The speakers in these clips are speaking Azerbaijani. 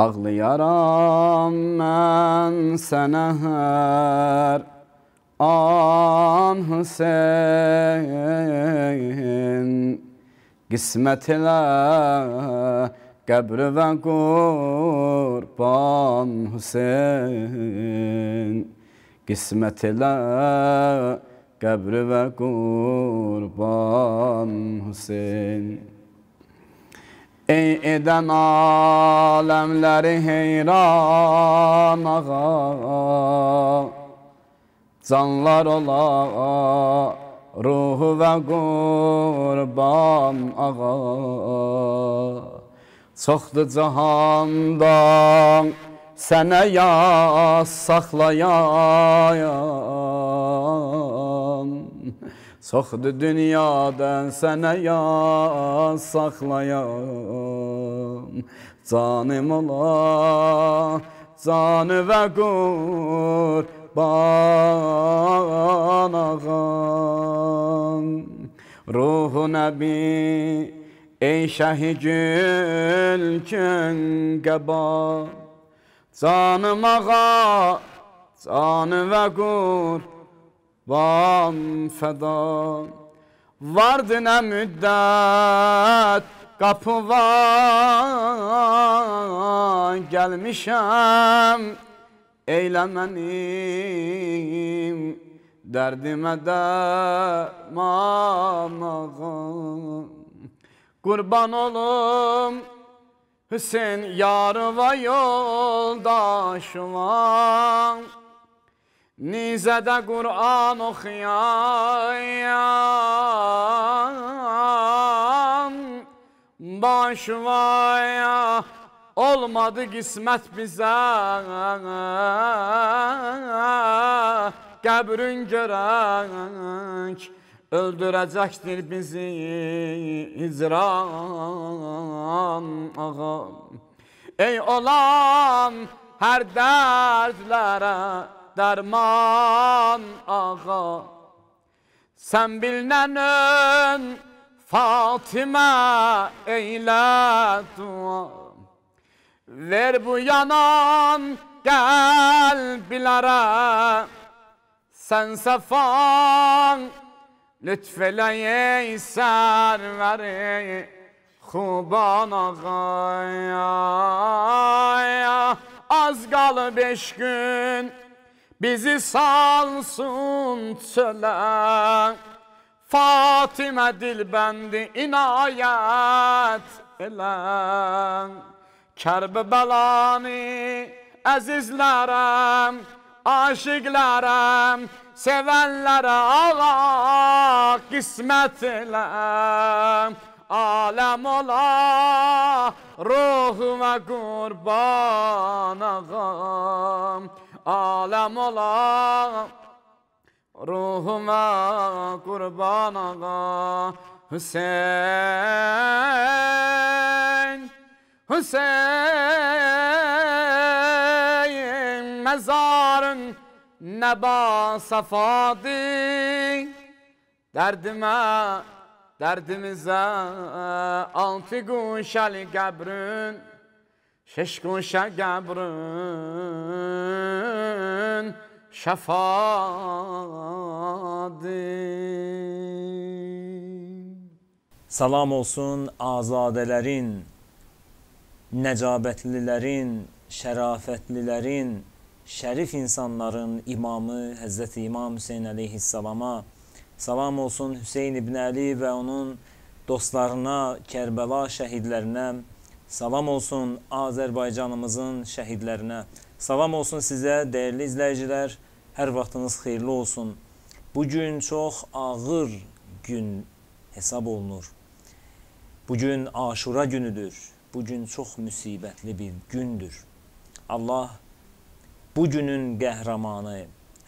Ağlayaram mən sənə hər an Hüseyin Qismət elə qəbr və qurban Hüseyin Qismət elə qəbr və qurban Hüseyin Ey edən aləmləri heyran ağa Canlar ola ruhu və qurban ağa Çoxdur cahanda sənə yaz saxlayan Saxdı dünyadan sənə yaz saxlayam Canım ola, canı və qurban ağam Ruhu nəbi, ey şəhi gül kün qəba Canım ağa, canı və qurban Van feda Vardı ne müddet var gelmişem Eylemenim Derdime dermanağım Kurban olum Hüseyin yar ve yoldaşıma de Kur'an okuyan Başvaya olmadı kismet bize Qəbrin görək Öldürəcəkdir bizi icran Ey olan her dərdlərə derman ağa Sen bilinenin Fatime eyle dua Ver bu yanan gel bilere Sen sefan lütfele yeser veri Kuban ağaya Az kalı beş gün Bizi salsın çöle Fatime dilbendi inayet elen ile belanı azizlerim aşıklarım Sevenlere Allah kısmet ile Alem ola ruhuma kurban ağam alem ola Ruhuma kurban ağa Hüseyin Hüseyin mezarın neba safadi, Derdime derdimize altı şali gebrün شش گوشه گبرن şəfadır. Salam olsun azadələrin, nəcabətlilərin, şərafətlilərin, şərif insanların imamı Həzrəti İmam Hüseyn əleyhissalama, salam olsun Hüseyn ibn Əli və onun dostlarına, Kərbəla şəhidlərinə, Salam olsun Azərbaycanımızın şəhidlərinə. Salam olsun sizə, dəyərli izləyicilər. Hər vaxtınız xeyirli olsun. Bu gün çox ağır gün hesab olunur. Bu gün Aşura günüdür. Bu gün çox müsibətli bir gündür. Allah bu günün qəhrəmanı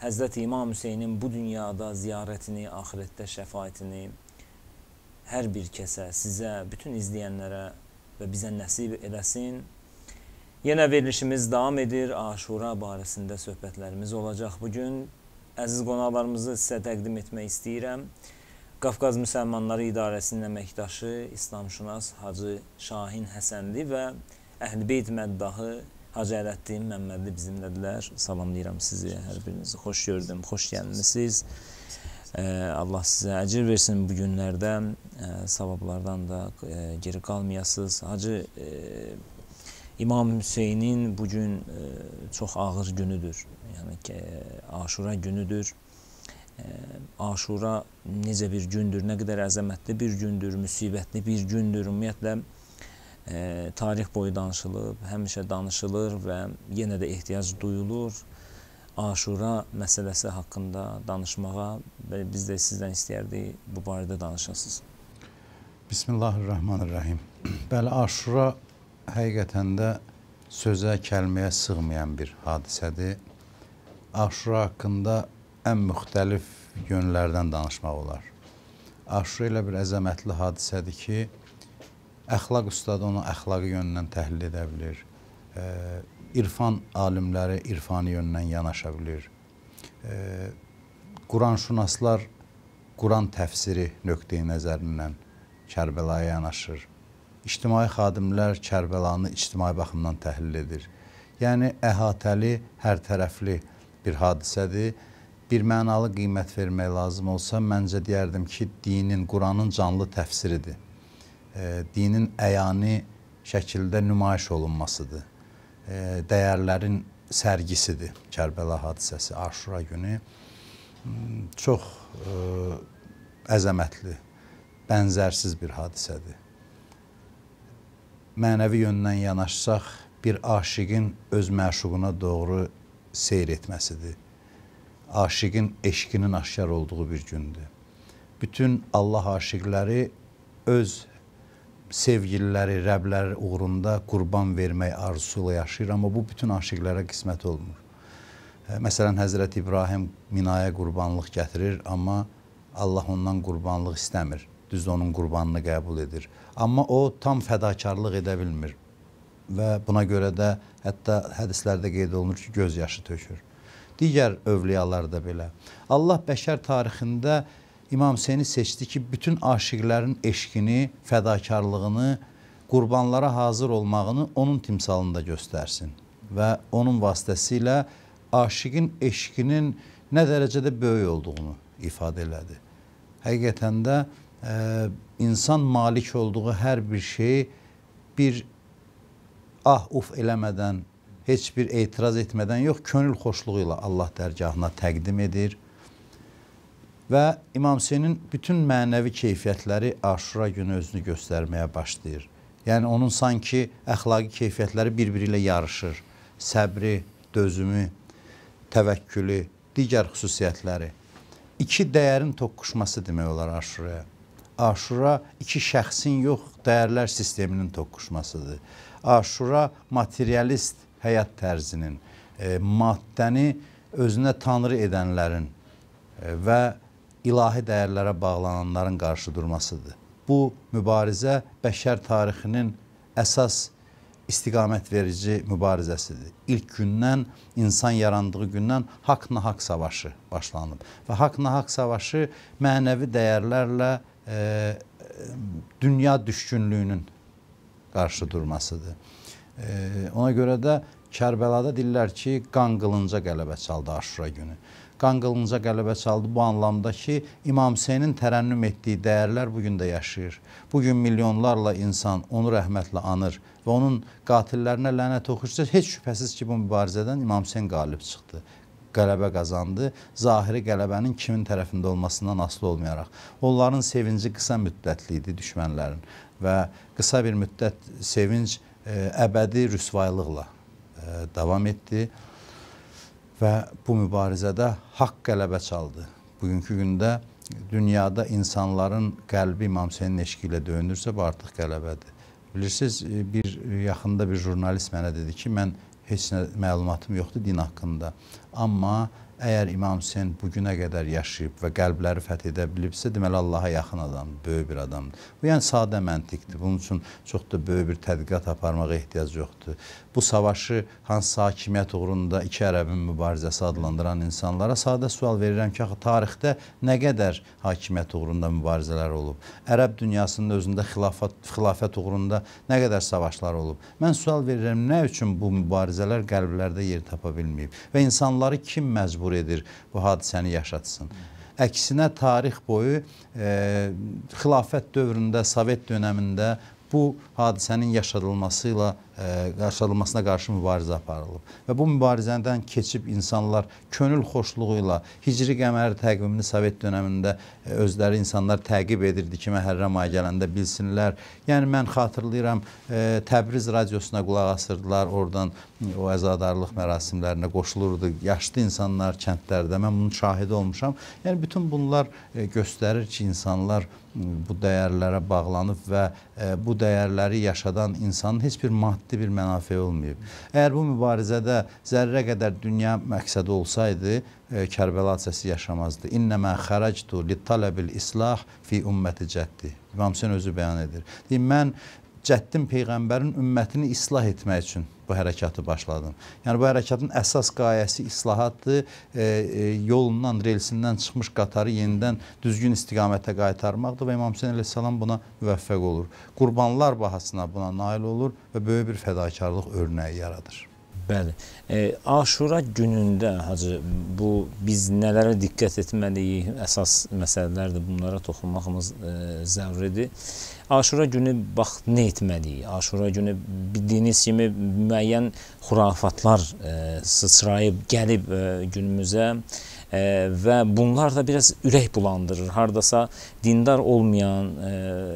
Həzrət İmam Hüseynin bu dünyada ziyarətini, axirətdə şəfaətini hər bir kəsə, sizə, bütün izləyənlərə və bizə nəsib eləsin. Yenə verilişimiz davam edir. Aşura barəsində söhbətlərimiz olacaq bu gün. Əziz qonaqlarımızı sizə təqdim etmək istəyirəm. Qafqaz Müsəlmanları İdarəsinin əməkdaşı İslamşünas Hacı Şahin Həsənli və Əhlibeyt məddahı Hacı Ələddin Məmmədli bizimlədirlər. Salamlayıram sizi hər birinizi. Xoş gördüm, xoş gəlmisiniz. Allah sizə əcir versin bu günlərdə, savablardan da e, geri qalmayasınız. Hacı e, İmam Hüseynin bu gün e, çox ağır günüdür. Yəni ki, Aşura günüdür. Aşura necə bir gündür, nə qədər əzəmətli bir gündür, müsibətli bir gündür. Ümumiyyətlə tarix boyu danışılıb, həmişə danışılır və yenə də ehtiyac duyulur. Aşura məsələsi haqqında danışmağa biz də sizdən istəyərdik bu barədə danışasınız. Bismillahirrahmanirrahim. Bəli, Aşura həqiqətən də sözə, kəlməyə sığmayan bir hadisədir. Aşura haqqında ən müxtəlif yönlərdən danışmaq olar. Aşura elə bir əzəmətli hadisədir ki, əxlaq ustadı onu əxlaqi yöndən təhlil edə bilir, irfan alimləri irfani yöndən yanaşa bilir. E, Quranşünaslar Quran təfsiri nöqteyi nəzərindən Kərbəlaya yanaşır. İctimai xadimlər Kərbəlanı ictimai baxımdan təhlil edir. Yəni əhatəli, hər tərəfli bir hadisədir. Bir mənalı qiymət vermək lazım olsa, məncə deyərdim ki, dinin, Quranın canlı təfsiridir. E, dinin əyani şəkildə nümayiş olunmasıdır dəyərlərin sərgisidir Kərbəla hadisəsi, Aşura günü hmm, çox ə, e, əzəmətli, bənzərsiz bir hadisədir. Mənəvi yöndən yanaşsaq, bir aşiqin öz məşuquna doğru seyr etməsidir. Aşiqin eşqinin aşkar olduğu bir gündür. Bütün Allah aşiqləri öz sevgililəri, rəblər uğrunda qurban vermək arzusuyla yaşayır, amma bu bütün aşiqlərə qismət olmur. E, məsələn, Həzrət İbrahim minaya qurbanlıq gətirir, amma Allah ondan qurbanlıq istəmir. Düz onun qurbanını qəbul edir. Amma o tam fədakarlıq edə bilmir. Və buna görə də hətta hədislərdə qeyd olunur ki, göz yaşı tökür. Digər övliyalar da belə. Allah bəşər tarixində İmam Hüseyni seçdi ki, bütün aşıqların eşqini, fədakarlığını, qurbanlara hazır olmağını onun timsalında göstərsin və onun vasitəsilə aşiqin eşqinin nə dərəcədə böyük olduğunu ifadə elədi. Həqiqətən də ə, e, insan malik olduğu hər bir şeyi bir ah uf eləmədən, heç bir etiraz etmədən yox, könül xoşluğu ilə Allah dərgahına təqdim edir və İmam Hüseynin bütün mənəvi keyfiyyətləri Aşura günü özünü göstərməyə başlayır. Yəni onun sanki əxlaqi keyfiyyətləri bir-biri ilə yarışır. Səbri, dözümü, təvəkkülü, digər xüsusiyyətləri. İki dəyərin toqquşması demək olar Aşuraya. Aşura iki şəxsin yox, dəyərlər sisteminin toqquşmasıdır. Aşura materialist həyat tərzinin, e, maddəni özünə tanrı edənlərin e, və ilahi dəyərlərə bağlananların qarşı durmasıdır. Bu mübarizə bəşər tarixinin əsas istiqamət verici mübarizəsidir. İlk gündən, insan yarandığı gündən haqq-nahaq savaşı başlanıb və haqq-nahaq savaşı mənəvi dəyərlərlə e, dünya düşkünlüyünün qarşı durmasıdır. E, ona görə də Kərbəlada deyirlər ki, qan qılınca qələbə çaldı Aşura günü qanqılınca qələbə çaldı bu anlamda ki, İmam Hüseynin tərənnüm etdiyi dəyərlər bu gün də yaşayır. Bu gün milyonlarla insan onu rəhmətlə anır və onun qatillərinə lənət oxuyursa, heç şübhəsiz ki, bu mübarizədən İmam Hüseyn qalib çıxdı qələbə qazandı. Zahiri qələbənin kimin tərəfində olmasından asılı olmayaraq. Onların sevinci qısa müddətli idi düşmənlərin və qısa bir müddət sevinc ə, e, əbədi rüsvaylıqla ə, e, davam etdi və bu mübarizədə haqq qələbə çaldı. Bugünkü gündə dünyada insanların qəlbi İmam Hüseyin eşqi ilə döyünürsə, bu artıq qələbədir. Bilirsiniz, e, bir yaxında bir jurnalist mənə dedi ki, mən heç nə məlumatım yoxdur din haqqında. Amma Əgər İmam Hüseyn bu günə qədər yaşayıb və qəlbləri fəth edə bilibsə, deməli Allaha yaxın adam, böyük bir adamdır. Bu yəni sadə məntiqdir. Bunun üçün çox da böyük bir tədqiqat aparmağa ehtiyac yoxdur. Bu savaşı hansısa hakimiyyət uğrunda iki ərəbin mübarizəsi adlandıran insanlara sadə sual verirəm ki, axı tarixdə nə qədər hakimiyyət uğrunda mübarizələr olub? Ərəb dünyasının özündə xilafət, xilafət uğrunda nə qədər savaşlar olub? Mən sual verirəm, nə üçün bu mübarizələr qəlblərdə yer tapa bilməyib və insanları kim məcbur qüsur edir bu hadisəni yaşatsın. Əksinə tarix boyu e, xilafət dövründə, Sovet dövründə bu hadisənin yaşadılması ilə E, qarşılanmasına qarşı mübarizə aparılıb. Və bu mübarizədən keçib insanlar könül xoşluğu ilə Hicri qəmər təqvimini Sovet dövründə e, özləri insanlar təqib edirdi ki, Məhərrəm ayı gələndə bilsinlər. Yəni mən xatırlayıram e, Təbriz radiosuna qulaq asırdılar, oradan o əzadarlıq mərasimlərinə qoşulurdu. Yaşlı insanlar kəndlərdə mən bunun şahidi olmuşam. Yəni bütün bunlar göstərir ki, insanlar bu dəyərlərə bağlanıb və bu dəyərləri yaşadan insanın heç bir maddi ciddi bir mənafeyi olmayıb. Əgər bu mübarizədə zərrə qədər dünya məqsədi olsaydı, e, Kərbəla hadisəsi yaşamazdı. İnnəmə xərəctu li tələbil islah fi ümməti cəddi. İmam Hüseyin özü bəyan edir. Deyir, mən cəddim Peyğəmbərin ümmətini islah etmək üçün bu hərəkatı başladım. Yəni bu hərəkatın əsas qayəsi islahatdır. E, e, yolundan, relsindən çıxmış qatarı yenidən düzgün istiqamətə qaytarmaqdır və İmam Hüseyn əleyhissalam buna müvəffəq olur. Qurbanlar bahasına buna nail olur və böyük bir fədakarlıq örnəyi yaradır. Bəli. E, Aşura günündə hacı bu biz nələrə diqqət etməliyik? Əsas məsələlərdir. Bunlara toxunmağımız e, zəruridir. Aşura günü bax nə etməliyik? Aşura günü bildiyiniz kimi müəyyən xurafatlar e, sıçrayıb gəlib e, günümüzə e, və bunlar da biraz ürək bulandırır. Hardasa dindar olmayan, e,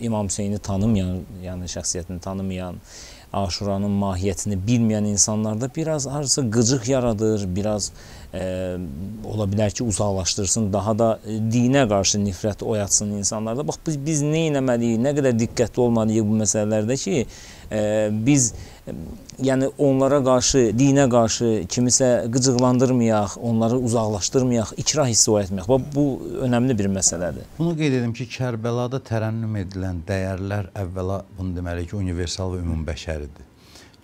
İmam Hüseyni tanımayan, yəni şəxsiyyətini tanımayan, Aşuranın mahiyyətini bilməyən insanlarda biraz harısa qıcıq yaradır, biraz e, ola bilər ki, uzaqlaşdırsın, daha da e, dinə qarşı nifrət oyatsın insanlarda. Bax biz, biz nə etməliyik, nə qədər diqqətli olmalıyıq bu məsələlərdə ki, e, biz e, yəni onlara qarşı, dinə qarşı kimisə qıcıqlandırmayaq, onları uzaqlaşdırmayaq, ikrah hissi oyatmayaq. Bax bu önəmli bir məsələdir. Bunu qeyd edim ki, Kərbəlada tərənnüm edilən dəyərlər əvvəla bunu deməli ki, universal və ümumbəşəridir.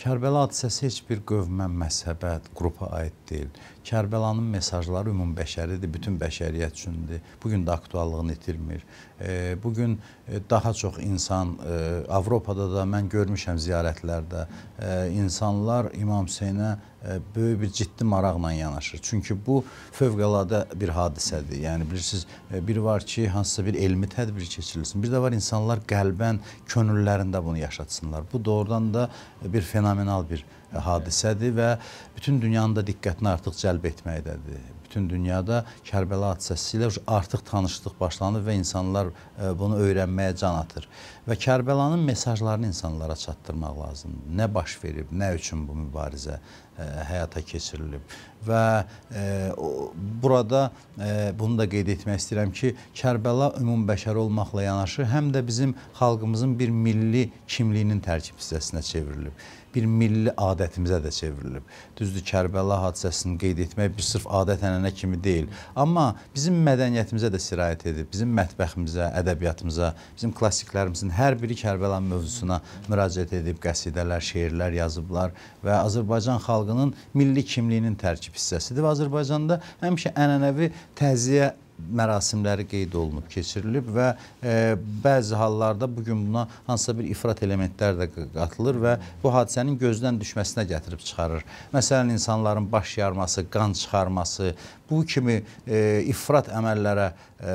Kərbəla hadisəsi heç bir qövmə, məzhəbə, qrupa aid deyil. Kərbəlanın mesajları ümumbəşəridir, bütün bəşəriyyət üçündür. Bu gün də aktuallığını itirmir. E, bu gün e, daha çox insan e, Avropada da mən görmüşəm ziyarətlərdə. E, insanlar İmam Hüseynə E, böyük bir ciddi maraqla yanaşır. Çünki bu fövqəladə bir hadisədir. Yəni bilirsiniz, e, bir var ki, hansısa bir elmi tədbir keçirilsin. Bir də var insanlar qəlbən, könüllərində bunu yaşatsınlar. Bu doğrudan da bir fenomenal bir hadisədir və bütün dünyanın da diqqətini artıq cəlb etməkdədir bütün dünyada Kərbəla hadisəsi ilə artıq tanışlıq başlanır və insanlar e, bunu öyrənməyə can atır. Və Kərbəlanın mesajlarını insanlara çatdırmaq lazımdır. Nə baş verib, nə üçün bu mübarizə e, həyata keçirilib. Və e, burada bunu da qeyd etmək istəyirəm ki, Kərbəla ümumbəşər olmaqla yanaşı, həm də bizim xalqımızın bir milli kimliyinin tərkib hissəsinə çevrilib bir milli adətimizə də çevrilib. Düzdür, Kərbəla hadisəsini qeyd etmək bir sırf adət-ənənə kimi deyil, amma bizim mədəniyyətimizə də sirayət edib, bizim mətbəximizə, ədəbiyyatımıza, bizim klassiklərimizin hər biri Kərbəla mövzusuna müraciət edib qəsidələr, şeirlər yazıblar və Azərbaycan xalqının milli kimliyinin tərkib hissəsidir və Azərbaycanda həmişə ənənəvi təziyə mərasimləri qeyd olunub, keçirilib və e, bəzi hallarda bu gün buna hansısa bir ifrat elementlər də qatılır və bu hadisənin gözdən düşməsinə gətirib çıxarır. Məsələn, insanların baş yarması, qan çıxarması, bu kimi e, ifrat əməllərə e,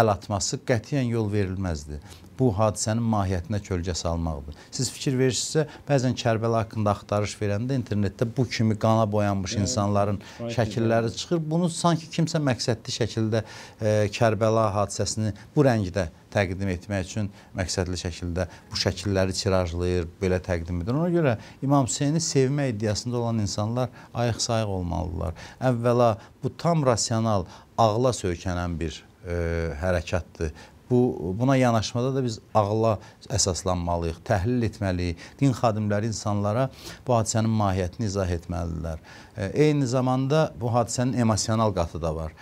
əl atması qətiyyən yol verilməzdir bu hadisənin mahiyyətinə kölgə salmaqdır. Siz fikir verirsinizsə, bəzən Kərbəla haqqında axtarış verəndə internetdə bu kimi qana boyanmış Yə, insanların ə, şəkilləri çıxır. Bunu sanki kimsə məqsədli şəkildə e, Kərbəla hadisəsini bu rəngdə təqdim etmək üçün məqsədli şəkildə bu şəkilləri tirajlayır, belə təqdim edir. Ona görə İmam Hüseyni sevmə iddiasında olan insanlar ayıq-sayıq olmalıdırlar. Əvvəla bu tam rasional, ağla söykənən bir ə, e, hərəkatdır. Bu buna yanaşmada da biz ağla əsaslanmalıyıq, təhlil etməliyik. Din xadimləri insanlara bu hadisənin mahiyyətini izah etməlidirlər. E, eyni zamanda bu hadisənin emosional qatı da var.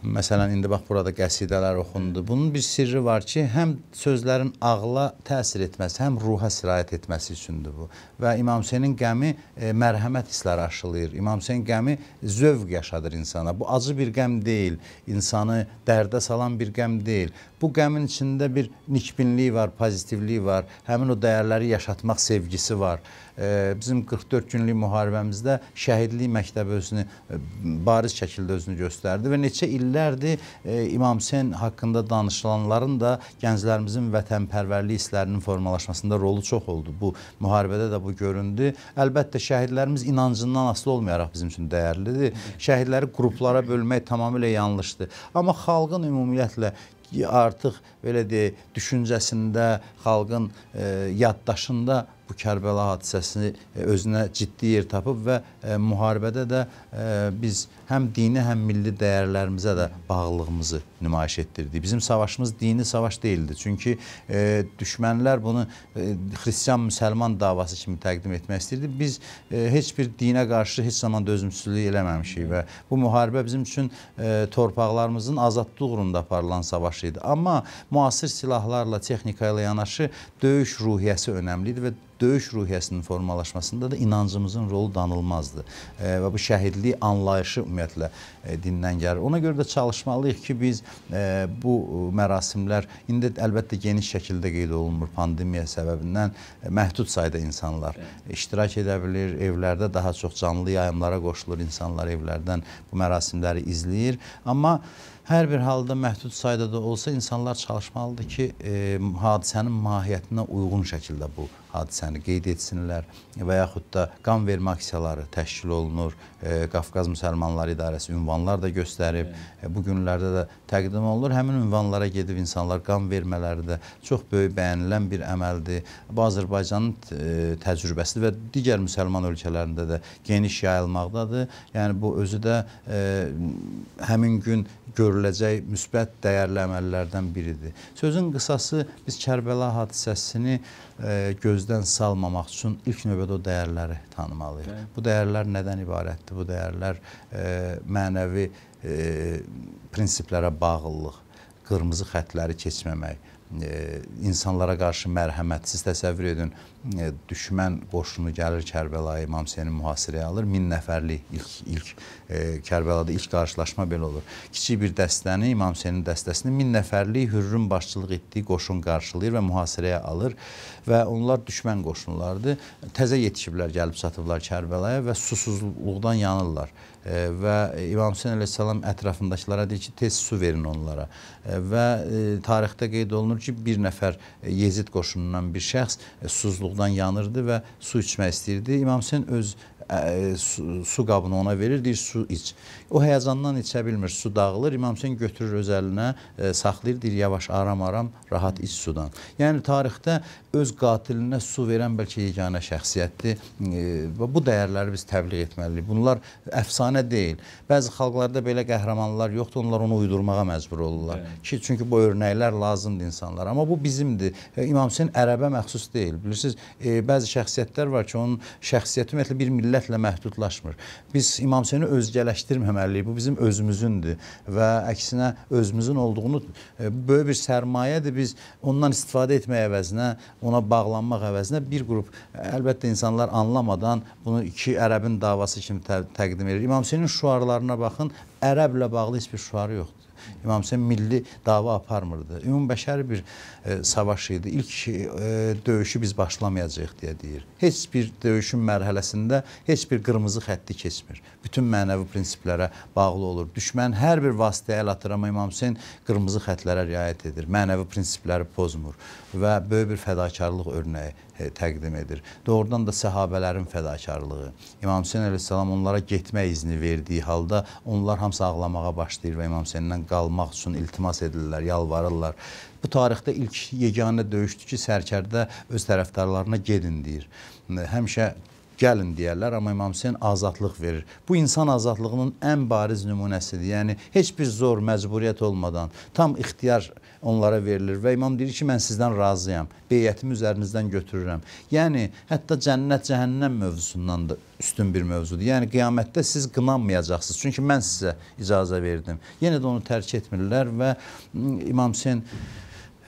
Məsələn, indi bax burada qəsidələr oxundu. Bunun bir sirri var ki, həm sözlərin ağla təsir etməsi, həm ruha sirayət etməsi üçündür bu. Və İmam Hüseynin qəmi e, mərhəmət hissləri aşılayır. İmam Hüseyn qəmi zövq yaşadır insana. Bu acı bir qəm deyil, insanı dərdə salan bir qəm deyil bu qəmin içində bir nikbinlik var, pozitivlik var, həmin o dəyərləri yaşatmaq sevgisi var. E, bizim 44 günlük müharibəmizdə şəhidlik məktəbi özünü e, bariz şəkildə özünü göstərdi və neçə illərdir e, İmam Hüseyn haqqında danışılanların da gənclərimizin vətənpərvərlik hisslərinin formalaşmasında rolu çox oldu. Bu müharibədə də bu göründü. Əlbəttə şəhidlərimiz inancından asılı olmayaraq bizim üçün dəyərlidir. Şəhidləri qruplara bölmək tamamilə yanlışdır. Amma xalqın ümumiyyətlə artıq belə deyək, düşüncəsində, xalqın e, yaddaşında bu Kərbəla hadisəsini e, özünə ciddi yer tapıb və e, müharibədə də e, biz həm dini, həm milli dəyərlərimizə də bağlılığımızı nümayiş etdirdik. Bizim savaşımız dini savaş deyildi. Çünki düşmənlər bunu xristiyan-müsəlman davası kimi təqdim etmək istəyirdi. Biz heç bir dinə qarşı heç zaman dözümsüzlük eləməmişik və bu müharibə bizim üçün torpaqlarımızın azadlığı uğrunda aparılan savaş idi. Amma müasir silahlarla, texnika ilə yanaşı döyüş ruhiyyəsi önəmli idi və döyüş ruhiyyəsinin formalaşmasında da inancımızın rolu danılmazdır. E, və bu şəhidlik anlayışı ümumiyyətlə e, dindən gəlir. Ona görə də çalışmalıyıq ki, biz e, bu mərasimlər indi əlbəttə geniş şəkildə qeyd olunmur pandemiya səbəbindən məhdud sayda insanlar iştirak edə bilir, evlərdə daha çox canlı yayımlara qoşulur insanlar evlərdən bu mərasimləri izləyir. Amma Hər bir halda məhdud sayda da olsa insanlar çalışmalıdır ki, e, hadisənin mahiyyətinə uyğun şəkildə bu hadisəni qeyd etsinlər və yaxud da qan vermə aksiyaları təşkil olunur. E, Qafqaz Müsəlmanlar İdarəsi ünvanlar da göstərib. E, bu günlərdə də təqdim olunur. Həmin ünvanlara gedib insanlar qan vermələri də çox böyük bəyənilən bir əməldir. Bu Azərbaycanın e, təcrübəsi və digər müsəlman ölkələrində də geniş yayılmaqdadır. Yəni bu özü də e, həmin gün görüləcək müsbət dəyərləmələrdən biridir. Sözün qısası biz Kərbəla hadisəsini e, gözdən salmamaq üçün ilk növbədə o dəyərləri tanımalıyıq. Hə. Bu dəyərlər nədən ibarətdir? Bu dəyərlər e, mənəvi e, prinsiplərə bağlılıq, qırmızı xətləri keçməmək, E, insanlara qarşı mərhəmətsiz təsəvvür edin. E, düşmən qoşunu gəlir Kərbəlaya, İmam Hüseyni mühasirəyə alır. 1000 nəfərlik ilk ilk e, Kərbəlada ilk qarşılaşma belə olur. Kiçik bir dəstəni, İmam Hüseynin dəstəsini 1000 nəfərlik Hürrün başçılıq etdiyi qoşun qarşılayır və mühasirəyə alır və onlar düşmən qoşunlarıdır. Təzə yetişiblər, gəlib çatıblar Kərbəlaya və susuzluqdan yanırlar E, və İmam Hüseyin əleyhissalam ətrafındakılara deyir ki, tez su verin onlara. E, və e, tarixdə qeyd olunur ki, bir nəfər Yezid qoşunundan bir şəxs susuzluqdan yanırdı və su içmək istəyirdi. İmam Hüseyin öz ə, su, su qabını ona verir, deyir su iç. O həyəcandan içə bilmir, su dağılır. İmam Hüseyn götürür öz əlinə, ə, saxlayır, deyir yavaş, aram-aram, rahat iç sudan. Yəni tarixdə öz qatilinə su verən bəlkə yeganə şəxsiyyətdir. Və bu dəyərləri biz təbliğ etməliyik. Bunlar əfsanə deyil. Bəzi xalqlarda belə qəhrəmanlar yoxdur, onlar onu uydurmağa məcbur olurlar. Hə. Ki, çünki bu örnəklər lazımdır insanlara. Amma bu bizimdir. İmam Hüseyn ərəbə məxsus deyil. Bilirsiniz, e, bəzi şəxsiyyətlər var ki, onun şəxsiyyəti ümumiyyətlə bir millət ümumiyyətlə məhdudlaşmır. Biz İmam Hüseyni özgələşdirməməliyik. Bu bizim özümüzündür və əksinə özümüzün olduğunu e, böyük bir sərmayədir. Biz ondan istifadə etmək əvəzinə, ona bağlanmaq əvəzinə bir qrup əlbəttə insanlar anlamadan bunu iki ərəbin davası kimi tə təqdim edir. İmam Hüseynin şuarlarına baxın, ərəblə bağlı heç bir şuarı yoxdur. İmam Hüseyin milli dava aparmırdı. Ümumbəşəri bir e, savaş idi. İlk e, döyüşü biz başlamayacağıq deyə deyir. Heç bir döyüşün mərhələsində heç bir qırmızı xətti keçmir. Bütün mənəvi prinsiplərə bağlı olur. Düşmən hər bir vasitəyə əl atır, amma İmam Hüseyin qırmızı xətlərə riayət edir. Mənəvi prinsipləri pozmur və böyük bir fədakarlıq örnəyi E, təqdim edir. Doğrudan da səhabələrin fədakarlığı. İmam Hüseyn əleyhissalam onlara getmə izni verdiyi halda onlar hamısı ağlamağa başlayır və İmam Hüseyndən qalmaq üçün iltimas edirlər, yalvarırlar. Bu tarixdə ilk yeganə döyüşdür ki, sərkərdə öz tərəfdarlarına gedin deyir. Həmişə gəlin deyərlər, amma İmam Hüseyn azadlıq verir. Bu insan azadlığının ən bariz nümunəsidir. Yəni heç bir zor, məcburiyyət olmadan tam ixtiyar onlara verilir və imam deyir ki, mən sizdən razıyam. Beyətimi üzərinizdən götürürəm. Yəni hətta cənnət-cəhənnəm mövzusundan da üstün bir mövzudur. Yəni qiyamətdə siz qınanmayacaqsınız. Çünki mən sizə icazə verdim. Yenə də onu tərk etmirlər və İmam Hüseyn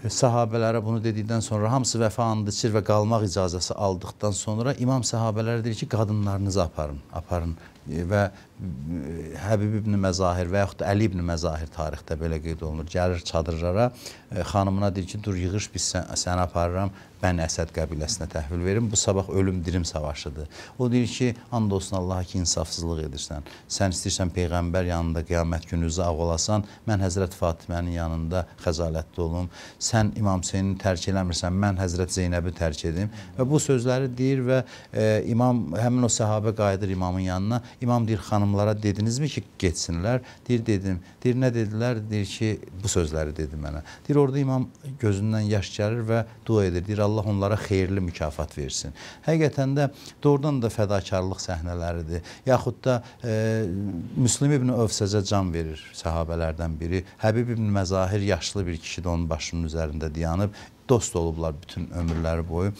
e, sahabələrə bunu dedikdən sonra hamısı vəfa and içir və qalmaq icazəsi aldıqdan sonra imam sahabələrə deyir ki, qadınlarınızı aparın, aparın və e, Həbib ibn Məzahir və yaxud da Əli ibn Məzahir tarixdə belə qeyd olunur. Gəlir çadırlara, e, xanımına deyir ki, dur yığış biz sən, səni aparıram, bəni Əsəd qəbiləsinə təhvil verin. Bu sabah ölüm dirim savaşıdır. O deyir ki, and olsun Allaha ki, insafsızlıq edirsən. Sən istəyirsən peyğəmbər yanında qiyamət gününüzü ağ olasan, mən Həzrət Fatimənin yanında xəzalətli olum. Sən İmam Hüseynini tərk eləmirsən, mən Həzrət Zeynəbi tərk edim. Və bu sözləri deyir və e, imam həmin o səhabə qayıdır imamın yanına İmam deyir xanımlara dedinizmi ki getsinlər? Deyir dedim. Deyir nə dedilər? Deyir ki bu sözləri dedi mənə. Deyir orada imam gözündən yaş gəlir və dua edir. Deyir Allah onlara xeyirli mükafat versin. Həqiqətən də doğrudan da fədakarlıq səhnələridir. Yaxud da e, Müslim ibn Övsəzə can verir səhabələrdən biri. Həbib ibn Məzahir yaşlı bir kişi də onun başının üzərində dayanıb dost olublar bütün ömürləri boyu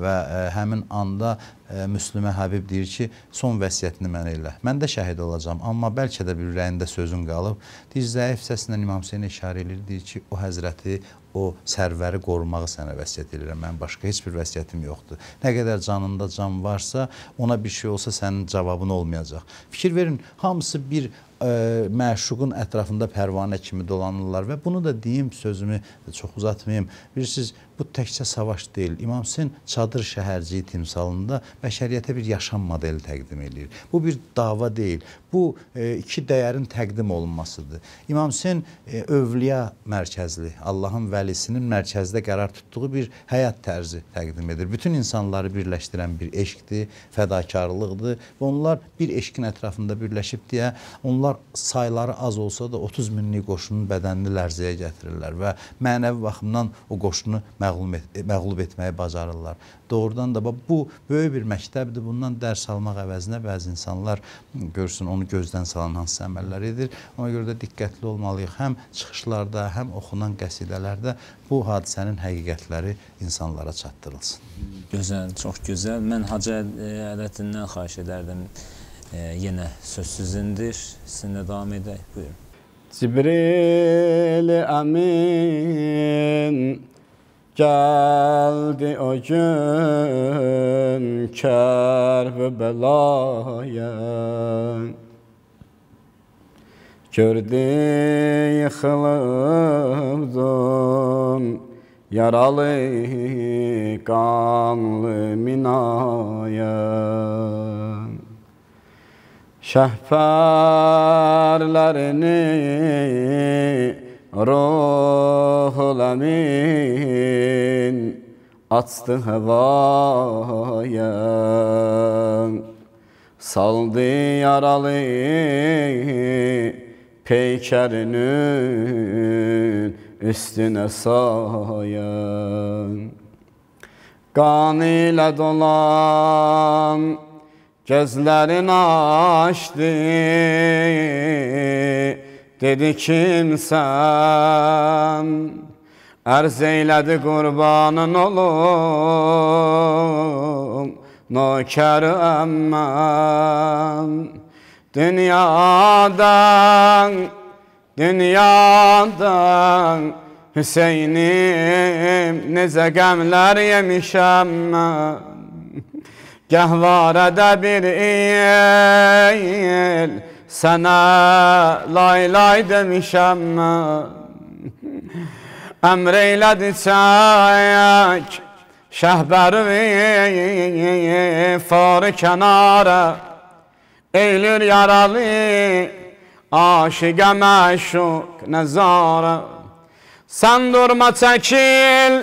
və e, həmin anda e, Müslümə Həbib deyir ki, son vəsiyyətini mənə elə. Mən də şəhid olacam, amma bəlkə də bir ürəyində sözün qalıb. Deyir, zəif səslə İmam Hüseynə işarə edir, deyir ki, o həzrəti, o sərvəri qorumağı sənə vəsiyyət edirəm. Mən başqa heç bir vəsiyyətim yoxdur. Nə qədər canında can varsa, ona bir şey olsa sənin cavabın olmayacaq. Fikir verin, hamısı bir ə, e, məşuqun ətrafında pərvanə kimi dolanırlar və bunu da deyim sözümü çox uzatmayım. Bilirsiniz, bu təkcə savaş deyil. İmam Hüseyn çadır şəhərciyi timsalında bəşəriyyətə bir yaşam modeli təqdim eləyir. Bu bir dava deyil. Bu e, iki dəyərin təqdim olunmasıdır. İmam Hüseyn e, övliya mərkəzli, Allahın vəlisinin mərkəzdə qərar tutduğu bir həyat tərzi təqdim edir. Bütün insanları birləşdirən bir eşqdir, fədakarlıqdır və onlar bir eşqin ətrafında birləşib deyə onlar sayları az olsa da 30 minlik qoşunun bədənini lərzəyə gətirirlər və mənəvi baxımdan o qoşunu məğlub, et, məğlub etməyi bacarırlar. Doğrudan da bu böyük bir məktəbdir. Bundan dərs almaq əvəzinə bəzi insanlar görsün onu gözdən salan hansı əməllər edir. Ona görə də diqqətli olmalıyıq. Həm çıxışlarda, həm oxunan qəsidələrdə bu hadisənin həqiqətləri insanlara çatdırılsın. Gözəl, çox gözəl. Mən Hacı Ələddin'dən xahiş edərdim. E, yenə söz sizindir. Sizinlə davam edək. Buyurun. Cibril Əmin Geldi o gün Kerbelaya Gördü yıkıldım Yaralı kanlı minaya Şehperlerini Ruhul Emin açtı havaya Saldı yaralı peykerinin üstüne sayan Qan ilə dolan gözlərin açdı Dedi kimsən Ərz eylədi qurbanın olum Nökərəm mən Dünyadan Dünyadan Hüseynim Necə qəmlər yemişəm mən Gəhvarədə bir il sana lay lay demişem Emreyledi çayek Şehbervi far kenara Eylül yaralı Aşıge meşuk nezara Sen durma çekil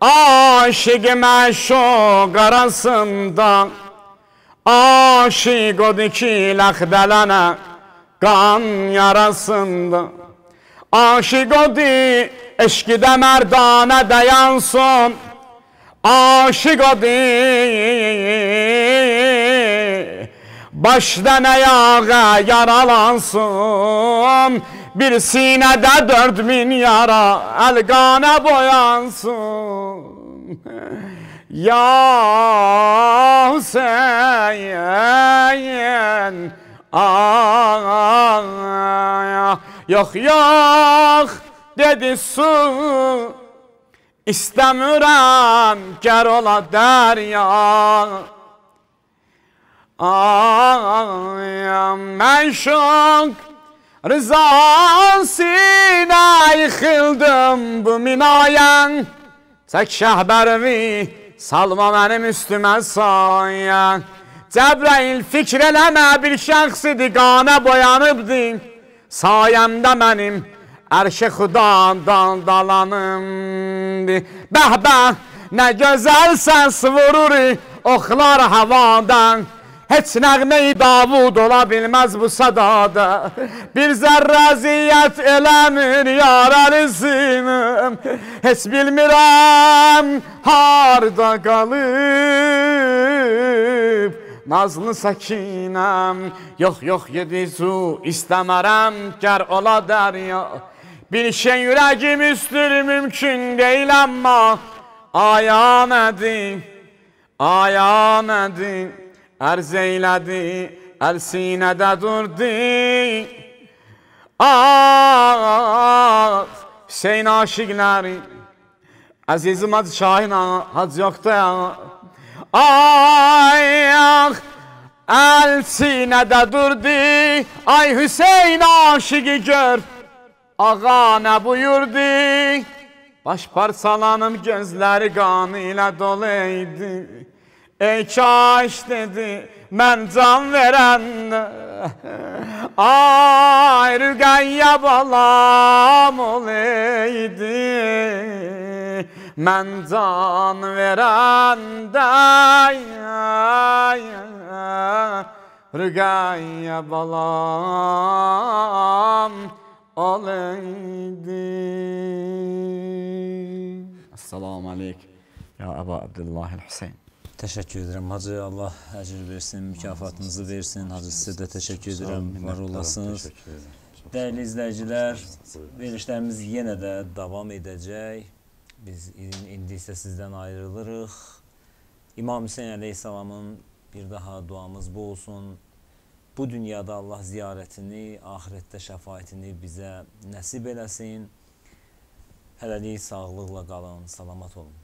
Aşık meşuk arasında Aşık odur ki laxdələnə qan yarasındı. Aşık odur eşkidə mərdanə dəyansın. Aşık odur başdan ayağa yaralansın. Bir sinədə dörd min yara əlqanə boyansın. Ya Hüseyin Aa, ah, ah, ah. yok yok dedi su İstəmirəm gər ola dərya Ayam mən şok rızasına yıxıldım bu minayan tek şəhbərvi Salma mənim üstümə sayə Cəbrəil fikr eləmə bir şəxs idi qana boyanıbdı Sayəmdə mənim ərşi xudan daldalanımdı Bəh bəh nə gözəl səs vurur oxlar havadan Heç nəğməyi Davud ola bilməz bu sadada Bir zərraziyyət eləmir yaralısınım Heç bilmirəm harda qalıb Nazlı səkinəm Yox, yox, yedi su istəmərəm Gər ola dərya Bir şey yüreğim üstür mümkün değil ama Ayam edin, ayam edin Ərz eylədi, əl sinədə durdu Ah, Hüseyin aşiqləri Əzizim Hacı Şahin ağa, Hacı yoxdur ağa Ay, ah, əl sinədə durdu Ay Hüseyin aşiqi gör Ağa nə buyurdu Baş parçalanım gözləri qanı ilə dolu idi Ey çaş dedi ben can veren Ay Rügeyye balam olaydı Ben can veren de Rügeyye balam olaydı Esselamu Aleyküm Ya Ebu Abdullah Hüseyin Təşəkkür edirəm. Hacı Allah əcr versin, mükafatınızı versin. Hacı sizə də təşəkkür edirəm. Var olasınız. Dəyərli izləyicilər, verilişlərimiz yenə də davam edəcək. Biz indi isə sizdən ayrılırıq. İmam Hüseyin əleyhissalamın bir daha duamız bu olsun. Bu dünyada Allah ziyarətini, ahirətdə şəfayətini bizə nəsib eləsin. Hələlik sağlıqla qalın, salamat olun.